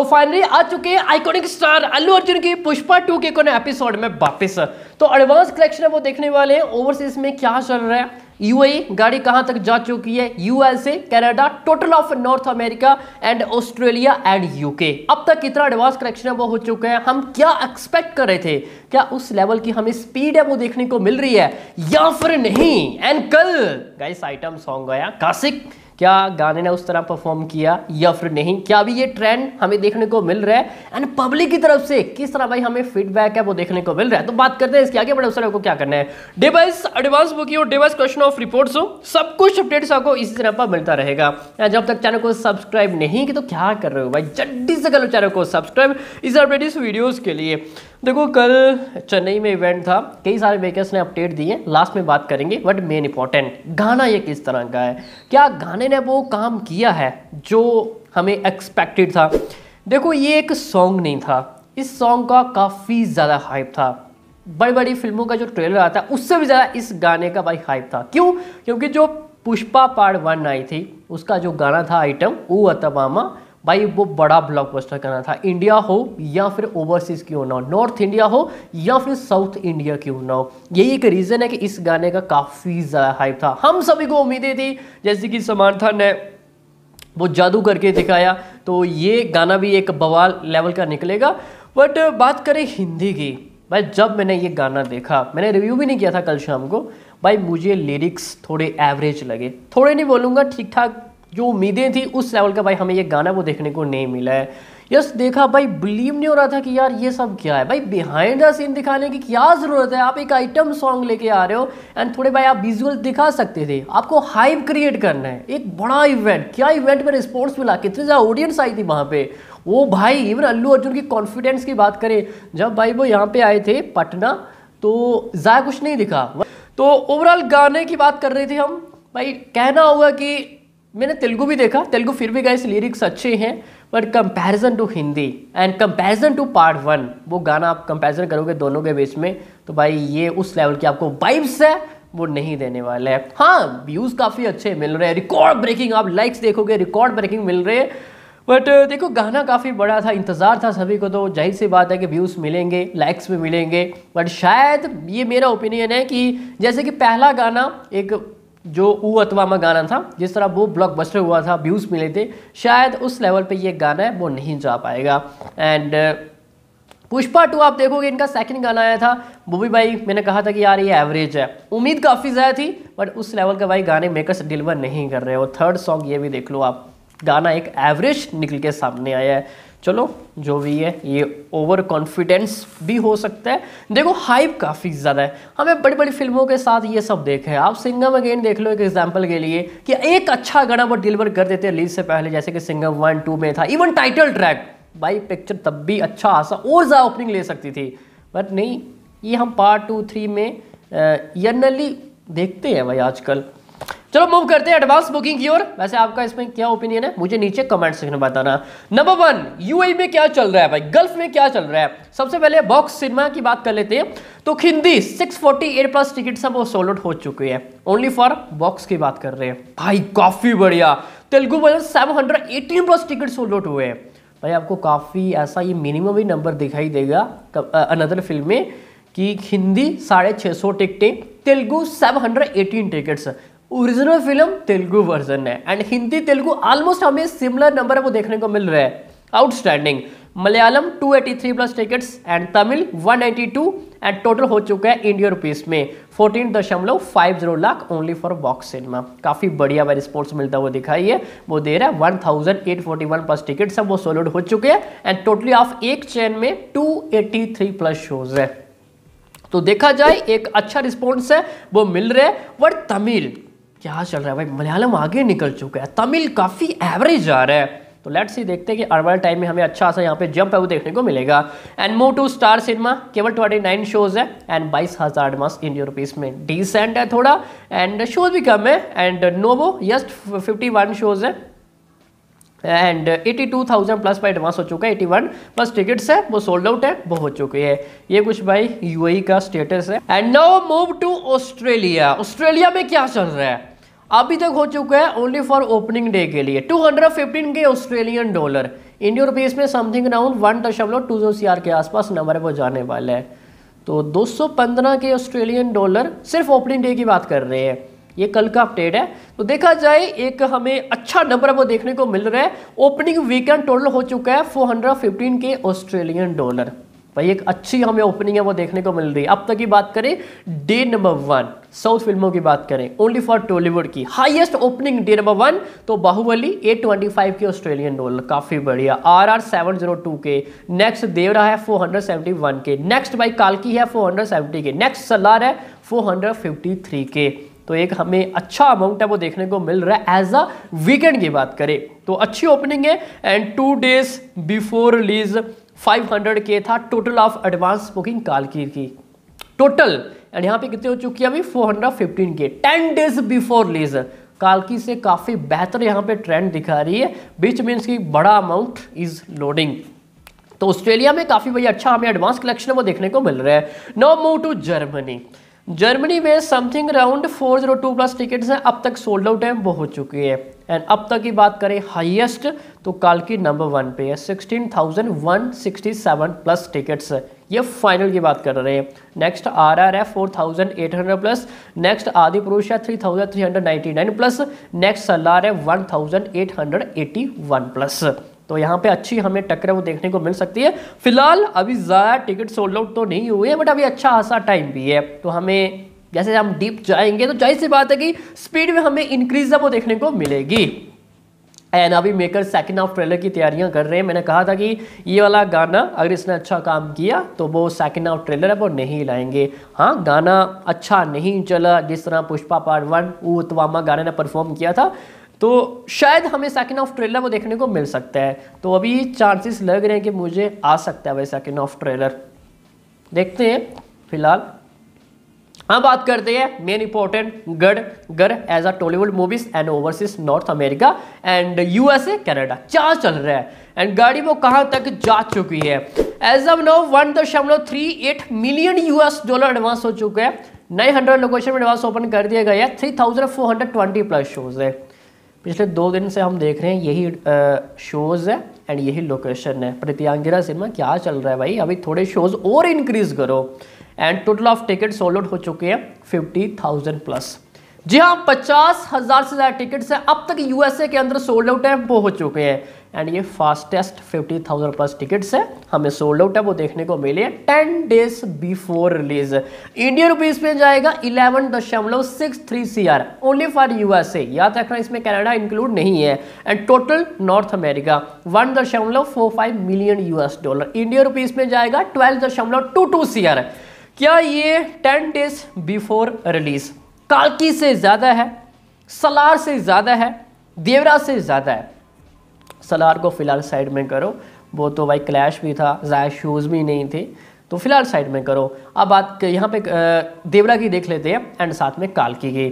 तो फाइनली आ चुके हैं आइकॉनिक स्टार अल्लू अर्जुन की पुष्पा टू के कोने एपिसोड में वापस तो एडवांस कलेक्शन है वो देखने वाले हैं ओवरसीज में क्या चल रहा है यूएई e गाड़ी कहां तक जा चुकी है USA Canada total of North America and Australia and UK अब तक कितना एडवांस कलेक्शन है वो हो चुका है हम क्या एक्सपेक्ट कर रहे थे क्या उस लेवल की हमें स्पीड है वो देखने को मिल रही है या फिर नहीं एंड कल गाइस आइटम सॉन्ग आया कासिक क्या गाने ने उस तरह परफॉर्म किया या फिर नहीं क्या अभी ये ट्रेंड हमें देखने को मिल रहा है एंड पब्लिक की तरफ से किस तरह भाई हमें फीडबैक है वो देखने को मिल रहा है तो बात करते हैं इसके आगे बड़े उस को क्या करना है डिवाइस एडवांस बुकिंग और डिवाइस क्वेश्चन ऑफ रिपोर्ट्स हो सब कुछ अपडेट्स आपको इसी तरह पर मिलता रहेगा जब तक चैनल को सब्सक्राइब नहीं की तो क्या कर रहे हो भाई जल्दी से कर चैनल को सब्सक्राइब इस अपडेट इस वीडियोस के लिए देखो कल चेन्नई में इवेंट था कई सारे मेकर्स ने अपडेट दिए लास्ट में बात करेंगे बट मेन इंपॉर्टेंट गाना ये किस तरह का है क्या गाने ने वो काम किया है जो हमें एक्सपेक्टेड था देखो ये एक सॉन्ग नहीं था इस सॉन्ग का काफ़ी ज़्यादा हाइप था बड़ी बड़ी फिल्मों का जो ट्रेलर आता है उससे भी ज़्यादा इस गाने का भाई हाइप था क्यों क्योंकि जो पुष्पा पार्ट वन आई थी उसका जो गाना था आइटम ओ अतबामा भाई वो बड़ा ब्लॉकबस्टर करना था इंडिया हो या फिर ओवरसीज क्यों ना हो नॉर्थ इंडिया हो या फिर साउथ इंडिया क्यों ना हो यही एक रीज़न है कि इस गाने का काफ़ी ज़्यादा हाइप था हम सभी को उम्मीदें थी जैसे कि समर्थन ने वो जादू करके दिखाया तो ये गाना भी एक बवाल लेवल का निकलेगा बट बात करें हिंदी की भाई जब मैंने ये गाना देखा मैंने रिव्यू भी नहीं किया था कल शाम को भाई मुझे लिरिक्स थोड़े एवरेज लगे थोड़े नहीं बोलूँगा ठीक ठाक जो उम्मीदें थी उस लेवल का भाई हमें ये गाना वो देखने को नहीं मिला है यस देखा भाई बिलीव नहीं हो रहा था कि यार ये सब क्या है भाई बिहाइंड द सीन दिखाने की क्या ज़रूरत है आप एक आइटम सॉन्ग लेके आ रहे हो एंड थोड़े भाई आप विजुअल दिखा सकते थे आपको हाइप क्रिएट करना है एक बड़ा इवेंट क्या इवेंट में रिस्पॉन्स मिला कितनी ज़्यादा ऑडियंस आई थी वहाँ पर वो भाई इवन अल्लू अर्जुन की कॉन्फिडेंस की बात करें जब भाई वो यहाँ पे आए थे पटना तो ज़्यादा कुछ नहीं दिखा तो ओवरऑल गाने की बात कर रहे थे हम भाई कहना होगा कि मैंने तेलुगु भी देखा तेलुगु फिर भी गाइस लिरिक्स अच्छे हैं but comparison to Hindi and comparison to part one वो गाना आप कंपैरिजन करोगे दोनों के बीच में तो भाई ये उस लेवल की आपको वाइब्स है वो नहीं देने वाले हैं हाँ व्यूज़ काफ़ी अच्छे मिल रहे हैं रिकॉर्ड ब्रेकिंग आप लाइक्स देखोगे रिकॉर्ड ब्रेकिंग मिल रहे हैं बट देखो गाना काफ़ी बड़ा था इंतज़ार था सभी को तो जाहिर सी बात है कि व्यूज़ मिलेंगे लाइक्स भी मिलेंगे बट शायद ये मेरा ओपिनियन है कि जैसे कि पहला गाना एक जो ऊ में गाना था जिस तरह वो बस्टर हुआ था व्यूज़ मिले थे शायद उस लेवल पे ये गाना है वो नहीं जा पाएगा एंड पुष्पा टू आप देखोगे इनका सेकंड गाना आया था वो भी भाई मैंने कहा था कि यार ये एवरेज है उम्मीद काफ़ी ज़्यादा थी बट उस लेवल का भाई गाने मेकर्स डिलीवर नहीं कर रहे और थर्ड सॉन्ग ये भी देख लो आप गाना एक एवरेज निकल के सामने आया है चलो जो भी है ये ओवर कॉन्फिडेंस भी हो सकता है देखो हाइप काफ़ी ज़्यादा है हमें बड़ी बड़ी फिल्मों के साथ ये सब देखे हैं आप सिंगम अगेन देख लो एक एग्जांपल के लिए कि एक अच्छा गाना वो डिलीवर कर देते हैं रिलीज से पहले जैसे कि सिंगम वन टू में था इवन टाइटल ट्रैक भाई पिक्चर तब भी अच्छा आशा और ज़्यादा ओपनिंग ले सकती थी बट नहीं ये हम पार्ट टू थ्री में जनरली देखते हैं भाई आजकल चलो मूव करते हैं एडवांस बुकिंग की ओर वैसे आपका इसमें क्या ओपिनियन है मुझे नीचे कमेंट सेक्शन में बताना नंबर वन यूएई में क्या चल रहा है भाई गल्फ में क्या चल रहा है सबसे पहले बॉक्स सिनेमा की बात कर लेते हैं तो हिंदी 648 फोर्टी प्लस टिकट सब वो सोल्ड हो चुके हैं ओनली फॉर बॉक्स की बात कर रहे हैं भाई काफी बढ़िया Telugu version seven plus ticket sold out हुए हैं भाई आपको काफ़ी ऐसा ये मिनिमम ही नंबर दिखाई देगा अनदर फिल्म में कि हिंदी साढ़े छः सौ टिकटें Telugu 718 tickets original film Telugu version है एंड हिंदी तेलुगु ऑलमोस्ट हमें सिमिलर नंबर आपको देखने को मिल रहा है outstanding Malayalam 283 plus tickets and Tamil 192 and total हो चुका है इंडियन रुपीस में 14.50 lakh only for box cinema काफ़ी बढ़िया वाली स्पोर्ट्स मिलता हुआ दिखाई है वो दे रहा है 1841 प्लस टिकट्स सब वो सोल्ड हो चुके हैं एंड टोटली ऑफ एक चैन में 283 प्लस शोज है तो देखा जाए एक अच्छा रिस्पॉन्स है वो मिल रहा है बट तमिल क्या चल रहा है भाई मलयालम आगे निकल चुका है तमिल काफ़ी एवरेज आ रहा है तो लेट्स ही देखते हैं कि अर्बन टाइम में हमें अच्छा सा यहाँ पे जंप है वो देखने को मिलेगा एंड मो टू स्टार सिनेमा केवल ट्वेंटी नाइन शोज है एंड बाईस हज़ार एडवांस इंडियन रुपीज़ में डिसेंट है थोड़ा एंड शोज भी कम है एंड नोवो यस्ट फिफ्टी वन शोज है and eighty two thousand plus पर एडवांस हो चुका है एटी वन प्लस टिकट्स है वो सोल्ड आउट है वो हो चुकी है ये कुछ भाई यू e का स्टेटस है and now move to Australia Australia में क्या चल रहा है अभी तक हो चुका है ओनली फॉर ओपनिंग डे के लिए 215 के ऑस्ट्रेलियन डॉलर इंडियन रुपीज़ में समथिंग अराउंड वन दशमलव टू जीरो सी के आसपास नंबर वो जाने वाला है तो 215 के ऑस्ट्रेलियन डॉलर सिर्फ ओपनिंग डे की बात कर रहे हैं ये कल का अपडेट है तो देखा जाए एक हमें अच्छा नंबर वो देखने को मिल रहा है ओपनिंग वीकेंड टोटल हो चुका है फिफ्टीन के ऑस्ट्रेलियन डॉलर भाई एक अच्छी हमें ओपनिंग है वो देखने को मिल रही है अब तक की बात करें डे नंबर वन साउथ फिल्मों की बात करें ओनली फॉर टॉलीवुड की highest opening day number one तो बाहुबली 825 के ऑस्ट्रेलियन डॉलर काफ़ी बढ़िया R R seven zero two के नेक्स्ट देवरा है 471 के नेक्स्ट भाई कालकी है 470 के नेक्स्ट सलार है 453 के तो एक हमें अच्छा अमाउंट है वो देखने को मिल रहा है एज अ वीकेंड की बात करें तो अच्छी ओपनिंग है and two days before release 500 के था टोटल ऑफ एडवांस बुकिंग कालकी की टोटल एंड यहाँ पे कितने हो चुकी है अभी 415 के 10 डेज बिफोर लेजर कालकी से काफ़ी बेहतर यहाँ पे ट्रेंड दिखा रही है बीच मीन्स की बड़ा अमाउंट इज लोडिंग तो ऑस्ट्रेलिया में काफ़ी भाई अच्छा हमें एडवांस कलेक्शन वो देखने को मिल रहा है now move to Germany Germany में something around two plus ticket हैं अब तक सोल्ड आउट है वो हो चुकी है एंड अब तक की बात करें हाईएस्ट तो काल की नंबर वन पे है sixteen thousand one sixty seven plus tickets ये फाइनल की बात कर रहे हैं नेक्स्ट आर आर है four thousand eight hundred plus next Adipurush है three thousand three hundred ninety nine plus next Salaar है one thousand eight hundred eighty one plus तो यहाँ पे अच्छी हमें टक्कर वो देखने को मिल सकती है फिलहाल अभी ज़्यादा टिकट सोल्ड आउट तो नहीं हुए बट अभी अच्छा खासा टाइम भी है तो हमें जैसे हम डीप जाएंगे तो जाहिर सी बात है कि स्पीड में हमें इंक्रीज वो देखने को मिलेगी एंड अभी मेकर सेकंड हाफ ट्रेलर की तैयारियां कर रहे हैं मैंने कहा था कि ये वाला गाना अगर इसने अच्छा काम किया तो वो सेकंड हाफ ट्रेलर है वो नहीं लाएंगे हाँ गाना अच्छा नहीं चला जिस तरह पुष्पा पार्ट वन ऊ गाने ने परफॉर्म किया था तो शायद हमें सेकेंड ऑफ ट्रेलर वो देखने को मिल सकता है तो अभी चांसेस लग रहे हैं कि मुझे आ सकता है भाई सेकेंड ऑफ ट्रेलर देखते हैं फिलहाल हाँ बात करते हैं मेन इंपॉर्टेंट गढ़ गर as a Tollywood movies and overseas North America and USA Canada चार चल रहा है एंड गाड़ी वो कहाँ तक जा चुकी है एज ऑफ नो वन दशमलव three eight million US dollar advance हो चुके हैं नाइन हंड्रेड लोकेशन में एडवांस ओपन कर दिया गया है three thousand four hundred twenty plus shows है पिछले दो दिन से हम देख रहे हैं यही शोज़ है एंड यही लोकेशन है प्रत्यांगिरा सिनेमा क्या चल रहा है भाई अभी थोड़े शोज़ और इंक्रीज़ करो and total of ticket sold out हो चुके हैं फिफ्टी थाउजेंड प्लस जी हाँ पचास हज़ार से ज़्यादा टिकट्स हैं अब तक यूएसए के अंदर सोल्ड आउट है वो हो चुके हैं एंड ये fastest fifty thousand plus tickets है हमें सोल्ड आउट है वो देखने को मिले ten days before release Indian rupees में जाएगा इलेवन दशमलव six three C R only for USA याद रखना इसमें कनाडा इंक्लूड नहीं है and total North America one दशमलव four five million US dollar Indian rupees में जाएगा ट्वेल्व दशमलव टू टू सी आर क्या ये टेन डेज बिफोर रिलीज कालकी से ज़्यादा है सलार से ज़्यादा है देवरा से ज़्यादा है सलार को फ़िलहाल साइड में करो वो तो भाई क्लैश भी था ज़ाया शूज़ भी नहीं थे तो फिलहाल साइड में करो अब बात यहाँ पे देवरा की देख लेते हैं एंड साथ में कालकी की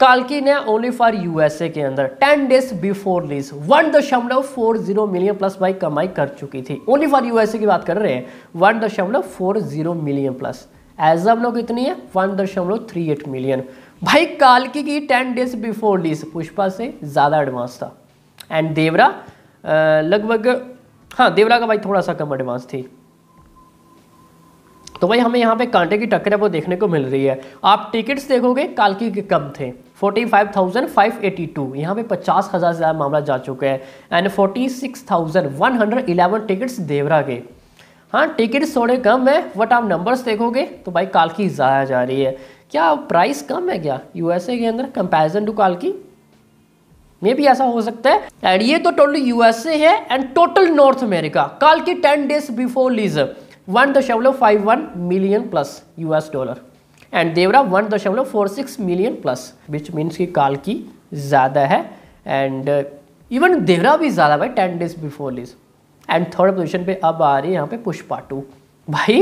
कालकी ने ओनली फॉर यूएसए के अंदर 10 डेज बिफोर लीज वन दशमलव फोर जीरो मिलियन प्लस बाई कमाई कर चुकी थी ओनली फॉर यूएसए की बात कर रहे हैं वन दशमलव four zero million plus as हम लोग इतनी है वन दशमलव थ्री एट मिलियन भाई कालकी की ten days before lease Pushpa से ज़्यादा एडवांस था एंड देवरा लगभग हाँ देवरा का भाई थोड़ा सा कम एडवांस थी तो भाई हमें यहाँ पे कांटे की टक्कर है वो देखने को मिल रही है आप टिकट्स देखोगे कालकी के कम थे 45,582 यहाँ पे पचास हज़ार से ज़्यादा मामला जा चुका है एंड 46,111 टिकट्स देवरा के हाँ टिकट थोड़े कम है बट आप नंबर्स देखोगे तो भाई कालकी ज़्यादा जा रही है क्या प्राइस कम है क्या यूएसए के अंदर कंपेरिजन टू कालकी मे भी ऐसा हो सकता है एंड ये तो टोटल यूएसए है and total North America कालकी ten days before release one दशमलव five one million plus US dollar and Devara one दशमलव four six million plus which means की कालकी ज़्यादा है एंड इवन देवरा भी ज़्यादा भाई ten days before release and third position पे अब आ रही है यहाँ पे पुष्पा टू भाई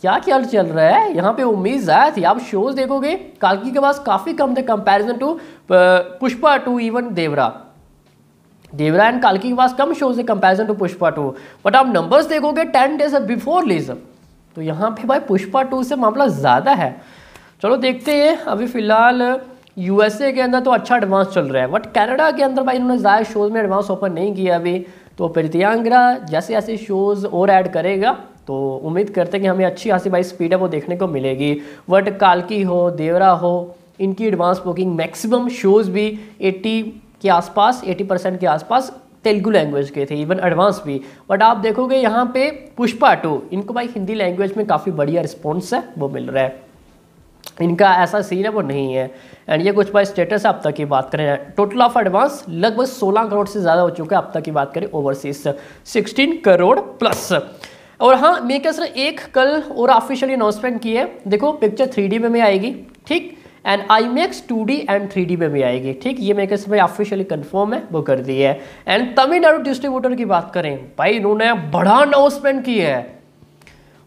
क्या क्या चल रहा है यहाँ पे उम्मीद ज़्यादा थी आप शोज देखोगे कालकी के पास काफ़ी कम थे comparison to Pushpa two even Devara Devara and कालकी के पास कम शोज थे comparison to Pushpa two but आप नंबर्स देखोगे टेन डेज बिफोर लीजम तो यहाँ पे भाई पुष्पा टू से मामला ज़्यादा है चलो देखते हैं अभी फ़िलहाल यूएसए के अंदर तो अच्छा एडवांस चल रहा है बट कैनेडा के अंदर भाई इन्होंने ज़्यादा शोज में एडवांस ओपन नहीं किया अभी तो प्रीतियांगरा जैसे जैसे शोज़ और ऐड करेगा तो उम्मीद करते हैं कि हमें अच्छी खासी भाई स्पीड है वो देखने को मिलेगी वट कालकी हो देवरा हो इनकी एडवांस बुकिंग मैक्सिमम शोज़ भी 80 के आसपास 80 परसेंट के आसपास तेलुगु लैंग्वेज के थे इवन एडवांस भी बट आप देखोगे यहाँ पे पुष्पा टू इनको भाई हिंदी लैंग्वेज में काफ़ी बढ़िया रिस्पॉन्स है वो मिल रहा है इनका ऐसा सीन है वो नहीं है एंड ये कुछ भाई स्टेटस अब तक की बात करें टोटल ऑफ एडवांस लगभग 16 करोड़ से ज़्यादा हो चुका है अब तक की बात करें ओवरसीज 16 करोड़ प्लस और हाँ मेरे ख्याल सर एक कल और ऑफिशियली अनाउंसमेंट की है देखो पिक्चर थ्री में भी आएगी ठीक and IMAX two D and three D में भी आएगी ठीक ये मेरे ख्याल ऑफिशियली कन्फर्म है वो कर दी है एंड तमिलनाडु डिस्ट्रीब्यूटर की बात करें भाई इन्होंने बड़ा अनाउंसमेंट की है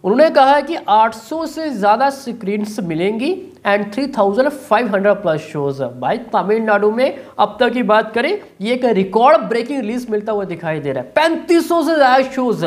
उन्होंने कहा है कि 800 से ज़्यादा स्क्रीन्स मिलेंगी एंड 3500 प्लस शोज भाई तमिलनाडु में अब तक की बात करें ये एक रिकॉर्ड ब्रेकिंग रिलीज मिलता हुआ दिखाई दे रहा है 3500 से ज़्यादा शोज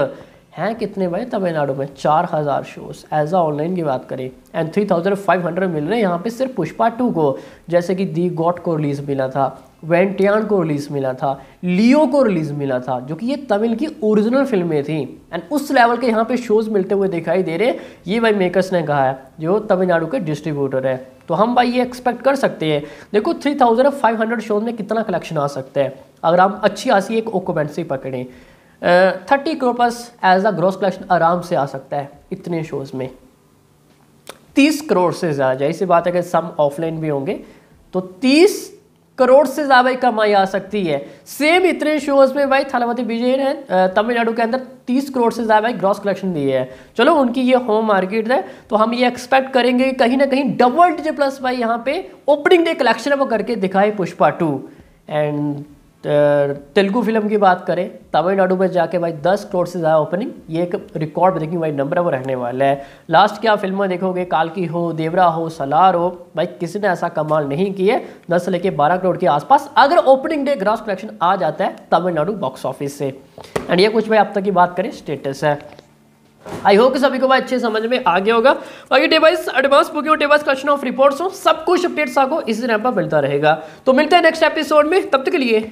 हैं कितने भाई तमिलनाडु में चार हज़ार शोज़ एज आ ऑनलाइन की बात करें and three thousand five hundred मिल रहे हैं यहाँ पे सिर्फ पुष्पा टू को जैसे कि दी गॉट को रिलीज़ मिला था वेंटियान को रिलीज़ मिला था लियो को रिलीज़ मिला था जो कि ये तमिल की ओरिजिनल फिल्में थी एंड उस लेवल के यहाँ पे शोज़ मिलते हुए दिखाई दे रहे ये भाई मेकर्स ने कहा है जो तमिलनाडु के डिस्ट्रीब्यूटर है तो हम भाई ये एक्सपेक्ट कर सकते हैं देखो three thousand five hundred shows में कितना कलेक्शन आ सकता है अगर हम अच्छी खासी एक ओकोमेंट से पकड़ें thirty crore as a gross collection आराम से आ सकता है इतने शोज़ में तीस करोड़ से ज़्यादा जैसे बात है कि सम ऑफलाइन भी होंगे तो तीस करोड़ से ज़्यादा कमाई आ सकती है सेम इतने शोज़ में भाई थालावती विजय ने तमिलनाडु के अंदर तीस करोड़ से ज़्यादा ग्रॉस कलेक्शन दिए है चलो उनकी ये होम मार्केट है तो हम ये एक्सपेक्ट करेंगे कि कहीं ना कहीं डबल डिजिट प्लस भाई यहाँ पे ओपनिंग डे कलेक्शन वो करके दिखाए Pushpa two and Telugu film की बात करें तमिलनाडु में जाके भाई 10 करोड़ से ज़्यादा ओपनिंग ये एक रिकॉर्ड ब्रेकिंग भाई नंबर है वो रहने वाला है लास्ट क्या फिल्में देखोगे कालकी हो देवरा हो सलार हो भाई किसी ने ऐसा कमाल नहीं किए 10 से लेके 12 करोड़ के आसपास अगर ओपनिंग डे ग्रॉस कलेक्शन आ जाता है तमिलनाडु बॉक्स ऑफिस से एंड ये कुछ भाई अब तक की बात करें स्टेटस है आई होप सभी को भाई अच्छे समझ में आ गया होगा बाकी डिवाइस एडवांस बुकिंग और कलेक्शन ऑफ रिपोर्ट्स हो सब कुछ अपडेट्स आपको इसी तरह पर मिलता रहेगा तो मिलते हैं नेक्स्ट एपिसोड में तब तक के लिए